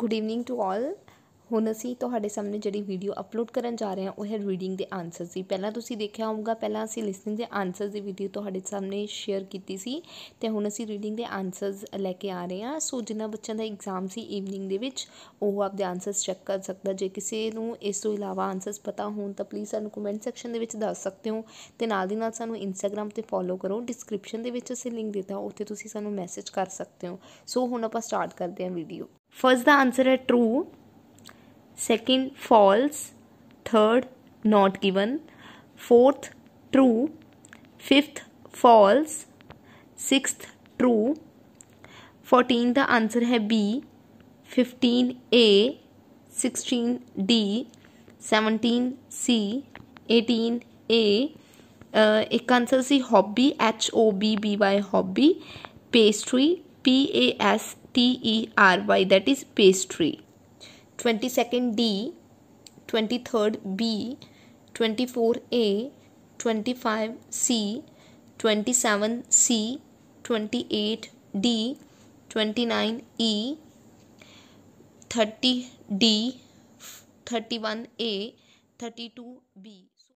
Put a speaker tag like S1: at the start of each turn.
S1: good evening to all ਹੁਣ ਅਸੀਂ ਤੁਹਾਡੇ ਸਾਹਮਣੇ ਜਿਹੜੀ ਵੀਡੀਓ ਅਪਲੋਡ ਕਰਨ ਜਾ ਰਹੇ ਹਾਂ ਉਹ ਹੈ ਰੀਡਿੰਗ ਦੇ ਆਨਸਰਸ ਦੀ ਪਹਿਲਾਂ ਤੁਸੀਂ ਦੇਖਿਆ ਹੋਊਗਾ ਪਹਿਲਾਂ ਅਸੀਂ ਲਿਸਨਿੰਗ ਦੇ ਆਨਸਰਸ ਦੀ ਵੀਡੀਓ ਤੁਹਾਡੇ ਸਾਹਮਣੇ ਸ਼ੇਅਰ ਕੀਤੀ ਸੀ ਤੇ ਹੁਣ ਅਸੀਂ ਰੀਡਿੰਗ ਦੇ ਆਨਸਰਸ ਲੈ ਕੇ ਆ ਰਹੇ ਹਾਂ ਸੋ ਜਿਨ੍ਹਾਂ ਬੱਚਿਆਂ ਦਾ ਐਗਜ਼ਾਮ ਸੀ ਈਵਨਿੰਗ ਦੇ ਵਿੱਚ ਉਹ ਆਪਦੇ ਆਨਸਰਸ ਚੈੱਕ ਕਰ ਸਕਦਾ ਜੇ ਕਿਸੇ ਨੂੰ ਇਸ ਤੋਂ ਇਲਾਵਾ ਆਨਸਰਸ ਪਤਾ ਹੋਣ ਤਾਂ ਪਲੀਜ਼ ਸਾਨੂੰ ਕਮੈਂਟ ਸੈਕਸ਼ਨ ਦੇ ਵਿੱਚ ਦੱਸ ਸਕਦੇ ਹੋ ਤੇ ਨਾਲ ਦੀ ਨਾਲ ਸਾਨੂੰ ਇੰਸਟਾਗ੍ਰam ਤੇ ਫੋਲੋ ਕਰੋ ਡਿਸਕ੍ਰਿਪਸ਼ਨ ਦੇ ਵਿੱਚ ਅਸੀਂ ਲਿੰਕ ਦਿੱਤਾ ਉੱਥੇ ਤੁਸੀਂ ਸਾਨੂੰ ਮੈਸੇਜ ਕਰ ਸਕਦੇ ਹੋ ਸੋ ਹੁਣ ਆਪਾਂ ਸਟਾਰਟ ਕਰਦੇ ਹਾਂ ਵੀਡੀਓ फर्स्ट द आंसर है true second false third not given fourth true fifth false sixth true fourteen the answer है B fifteen A sixteen D seventeen C eighteen ए एक answer C hobby H O B B Y hobby pastry P A S T E R Y that is pastry twenty second D twenty third B twenty four A twenty five C twenty seven C twenty eight D twenty nine E thirty D thirty one A thirty two B